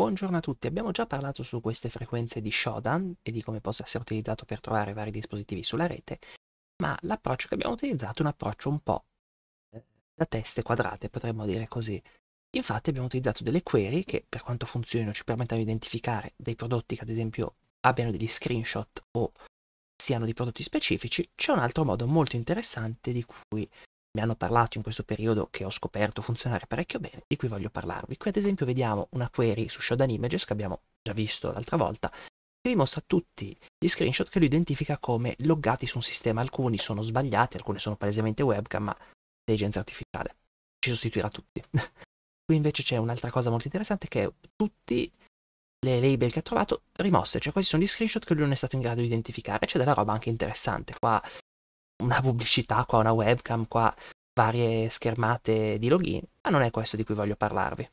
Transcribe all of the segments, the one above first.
Buongiorno a tutti, abbiamo già parlato su queste frequenze di Shodan e di come possa essere utilizzato per trovare vari dispositivi sulla rete, ma l'approccio che abbiamo utilizzato è un approccio un po' eh, da teste quadrate, potremmo dire così. Infatti abbiamo utilizzato delle query che per quanto funzionino ci permettono di identificare dei prodotti che ad esempio abbiano degli screenshot o siano di prodotti specifici, c'è un altro modo molto interessante di cui mi hanno parlato in questo periodo che ho scoperto funzionare parecchio bene, di cui voglio parlarvi. Qui ad esempio vediamo una query su Shodan Images che abbiamo già visto l'altra volta, che vi mostra tutti gli screenshot che lui identifica come loggati su un sistema. Alcuni sono sbagliati, alcuni sono palesemente webcam, ma l'intelligenza artificiale ci sostituirà tutti. Qui invece c'è un'altra cosa molto interessante che è tutti le label che ha trovato rimosse, cioè questi sono gli screenshot che lui non è stato in grado di identificare, c'è della roba anche interessante. Qua una pubblicità qua, una webcam qua, varie schermate di login, ma non è questo di cui voglio parlarvi.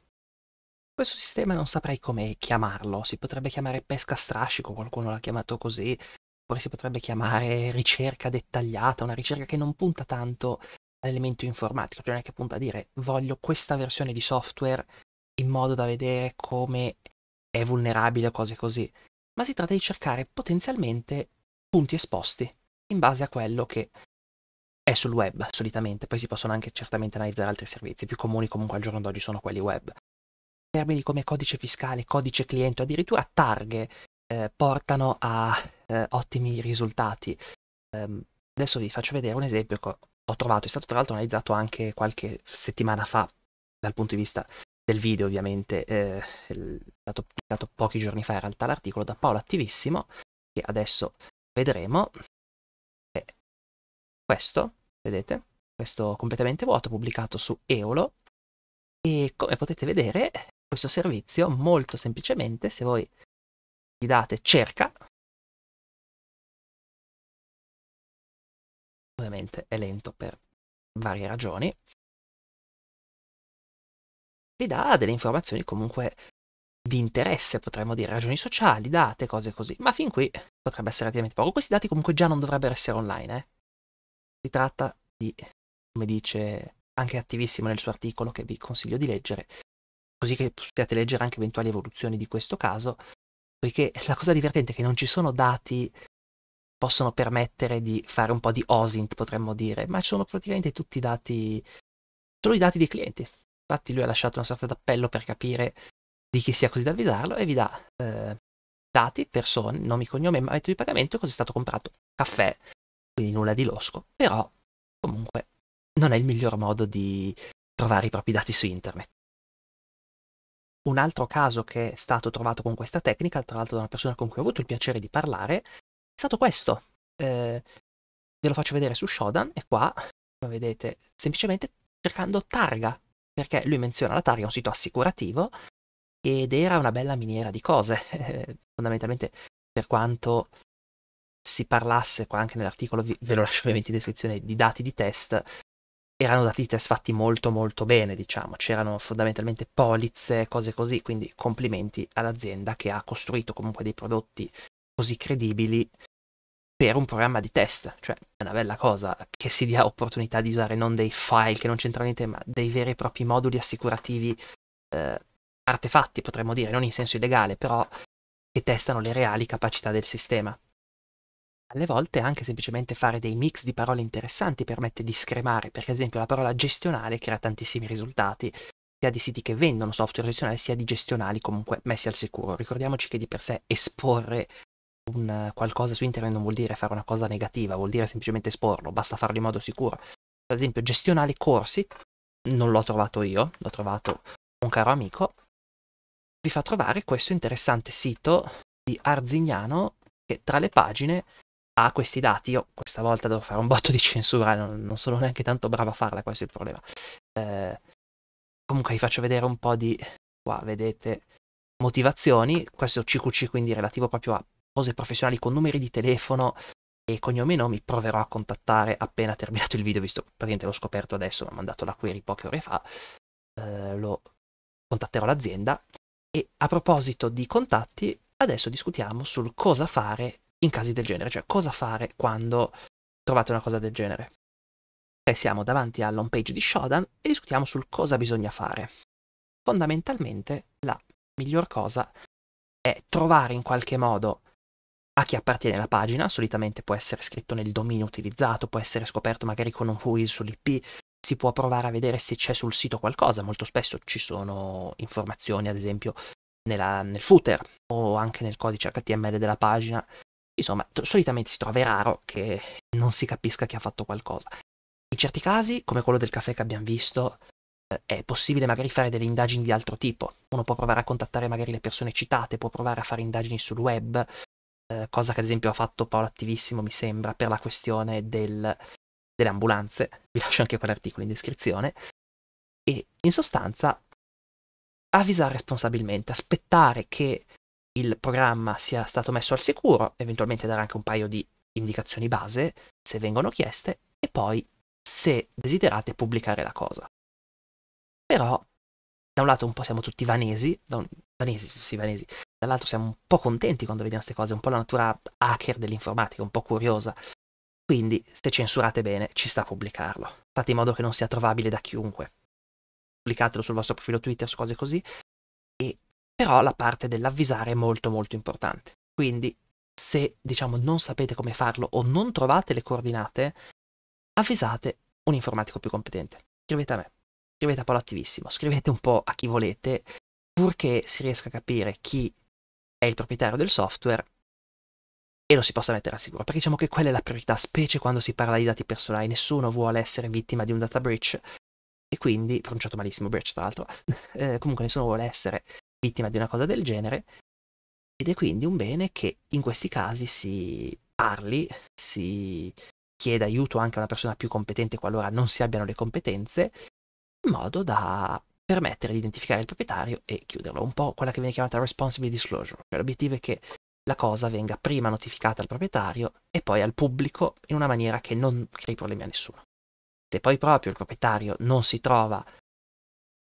Questo sistema non saprei come chiamarlo, si potrebbe chiamare pesca strascico, qualcuno l'ha chiamato così, oppure si potrebbe chiamare ricerca dettagliata, una ricerca che non punta tanto all'elemento informatico, cioè non è che punta a dire voglio questa versione di software in modo da vedere come è vulnerabile o cose così, ma si tratta di cercare potenzialmente punti esposti, in base a quello che è sul web solitamente, poi si possono anche certamente analizzare altri servizi, i più comuni comunque al giorno d'oggi sono quelli web. Termini come codice fiscale, codice cliente, addirittura targhe eh, portano a eh, ottimi risultati. Um, adesso vi faccio vedere un esempio che ho trovato, è stato tra l'altro analizzato anche qualche settimana fa dal punto di vista del video ovviamente, eh, è stato pubblicato pochi giorni fa in realtà l'articolo da Paolo Attivissimo, che adesso vedremo, questo, vedete, questo completamente vuoto pubblicato su Eolo e come potete vedere questo servizio molto semplicemente se voi gli date cerca ovviamente è lento per varie ragioni vi dà delle informazioni comunque di interesse, potremmo dire, ragioni sociali, date, cose così, ma fin qui potrebbe essere relativamente poco. Questi dati comunque già non dovrebbero essere online, eh? Si tratta di, come dice anche attivissimo nel suo articolo che vi consiglio di leggere, così che possiate leggere anche eventuali evoluzioni di questo caso, poiché la cosa divertente è che non ci sono dati che possono permettere di fare un po' di OSINT, potremmo dire, ma ci sono praticamente tutti i dati, solo i dati dei clienti. Infatti lui ha lasciato una sorta d'appello per capire di chi sia così da avvisarlo e vi dà eh, dati, persone, nomi, cognome, metodo di pagamento cosa è stato comprato, caffè, quindi nulla di losco, però comunque non è il miglior modo di trovare i propri dati su internet. Un altro caso che è stato trovato con questa tecnica, tra l'altro da una persona con cui ho avuto il piacere di parlare, è stato questo. Eh, ve lo faccio vedere su Shodan e qua come vedete semplicemente cercando targa, perché lui menziona la targa, è un sito assicurativo, ed era una bella miniera di cose. fondamentalmente, per quanto si parlasse, qua anche nell'articolo ve lo lascio ovviamente in descrizione, di dati di test, erano dati di test fatti molto molto bene, diciamo, c'erano fondamentalmente polizze, cose così, quindi complimenti all'azienda che ha costruito comunque dei prodotti così credibili per un programma di test, cioè è una bella cosa che si dia opportunità di usare non dei file che non c'entrano niente, ma dei veri e propri moduli assicurativi eh, artefatti, potremmo dire, non in senso illegale, però che testano le reali capacità del sistema. Alle volte anche semplicemente fare dei mix di parole interessanti permette di scremare, perché ad esempio la parola gestionale crea tantissimi risultati, sia di siti che vendono software gestionale, sia di gestionali comunque messi al sicuro. Ricordiamoci che di per sé esporre un qualcosa su internet non vuol dire fare una cosa negativa, vuol dire semplicemente esporlo, basta farlo in modo sicuro. Ad esempio gestionali corsi, non l'ho trovato io, l'ho trovato un caro amico, vi fa trovare questo interessante sito di Arzignano che tra le pagine ha questi dati. Io questa volta devo fare un botto di censura, non, non sono neanche tanto bravo a farla, questo è il problema. Eh, comunque vi faccio vedere un po' di, qua vedete, motivazioni, questo CQC quindi relativo proprio a cose professionali con numeri di telefono e cognomi e nomi, proverò a contattare appena terminato il video, visto che praticamente l'ho scoperto adesso, mi ha mandato la query poche ore fa, eh, lo contatterò l'azienda. E a proposito di contatti, adesso discutiamo sul cosa fare in casi del genere, cioè cosa fare quando trovate una cosa del genere. E siamo davanti all'home page di Shodan e discutiamo sul cosa bisogna fare. Fondamentalmente la miglior cosa è trovare in qualche modo a chi appartiene la pagina, solitamente può essere scritto nel dominio utilizzato, può essere scoperto magari con un whois sull'IP, si può provare a vedere se c'è sul sito qualcosa, molto spesso ci sono informazioni ad esempio nella, nel footer o anche nel codice HTML della pagina Insomma, solitamente si trova raro che non si capisca chi ha fatto qualcosa. In certi casi, come quello del caffè che abbiamo visto, eh, è possibile magari fare delle indagini di altro tipo. Uno può provare a contattare magari le persone citate, può provare a fare indagini sul web, eh, cosa che ad esempio ha fatto Paolo Attivissimo, mi sembra, per la questione del, delle ambulanze. Vi lascio anche quell'articolo in descrizione. E in sostanza avvisare responsabilmente, aspettare che il programma sia stato messo al sicuro, eventualmente dare anche un paio di indicazioni base se vengono chieste e poi se desiderate pubblicare la cosa. Però da un lato un po' siamo tutti vanesi, un, vanesi, sì, vanesi, dall'altro siamo un po' contenti quando vediamo queste cose, un po' la natura hacker dell'informatica, un po' curiosa. Quindi, se censurate bene, ci sta a pubblicarlo. Fate in modo che non sia trovabile da chiunque. Pubblicatelo sul vostro profilo Twitter, su cose così, però la parte dell'avvisare è molto molto importante. Quindi se diciamo non sapete come farlo o non trovate le coordinate, avvisate un informatico più competente. Scrivete a me, scrivete a Paolo Attivissimo, scrivete un po' a chi volete, purché si riesca a capire chi è il proprietario del software e lo si possa mettere al sicuro. Perché diciamo che quella è la priorità, specie quando si parla di dati personali. Nessuno vuole essere vittima di un data breach e quindi, pronunciato malissimo breach tra l'altro, eh, comunque nessuno vuole essere vittima di una cosa del genere ed è quindi un bene che in questi casi si parli, si chieda aiuto anche a una persona più competente qualora non si abbiano le competenze, in modo da permettere di identificare il proprietario e chiuderlo. Un po' quella che viene chiamata responsible disclosure, cioè l'obiettivo è che la cosa venga prima notificata al proprietario e poi al pubblico in una maniera che non crei problemi a nessuno. Se poi proprio il proprietario non si trova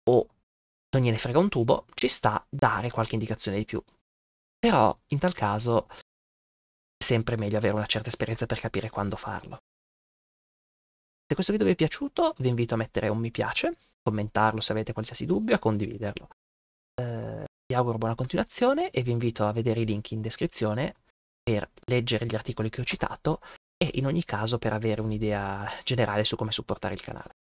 o non gliene frega un tubo, ci sta dare qualche indicazione di più. Però in tal caso è sempre meglio avere una certa esperienza per capire quando farlo. Se questo video vi è piaciuto vi invito a mettere un mi piace, commentarlo se avete qualsiasi dubbio a condividerlo. Eh, vi auguro buona continuazione e vi invito a vedere i link in descrizione per leggere gli articoli che ho citato e in ogni caso per avere un'idea generale su come supportare il canale.